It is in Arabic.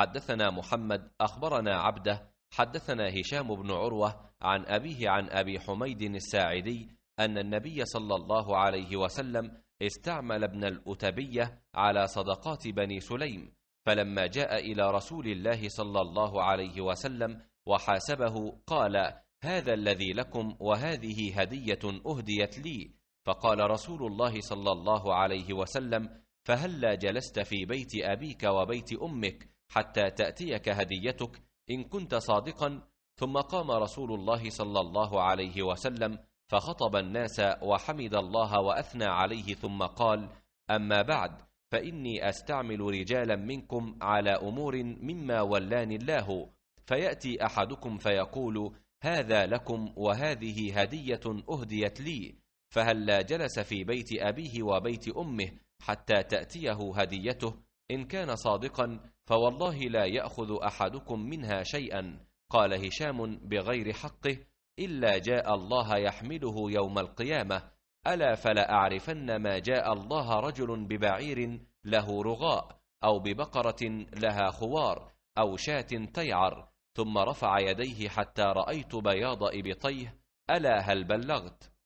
حدثنا محمد أخبرنا عبده حدثنا هشام بن عروة عن أبيه عن أبي حميد الساعدي أن النبي صلى الله عليه وسلم استعمل ابن الأتبية على صدقات بني سليم فلما جاء إلى رسول الله صلى الله عليه وسلم وحاسبه قال هذا الذي لكم وهذه هدية أهديت لي فقال رسول الله صلى الله عليه وسلم فهلا جلست في بيت أبيك وبيت أمك حتى تأتيك هديتك إن كنت صادقا ثم قام رسول الله صلى الله عليه وسلم فخطب الناس وحمد الله وأثنى عليه ثم قال أما بعد فإني أستعمل رجالا منكم على أمور مما ولاني الله فيأتي أحدكم فيقول هذا لكم وهذه هدية أهديت لي فهلا جلس في بيت أبيه وبيت أمه حتى تأتيه هديته إن كان صادقا فوالله لا يأخذ أحدكم منها شيئا قال هشام بغير حقه إلا جاء الله يحمله يوم القيامة ألا فلأعرفن ما جاء الله رجل ببعير له رغاء أو ببقرة لها خوار أو شاة تيعر ثم رفع يديه حتى رأيت بياض إبطيه ألا هل بلغت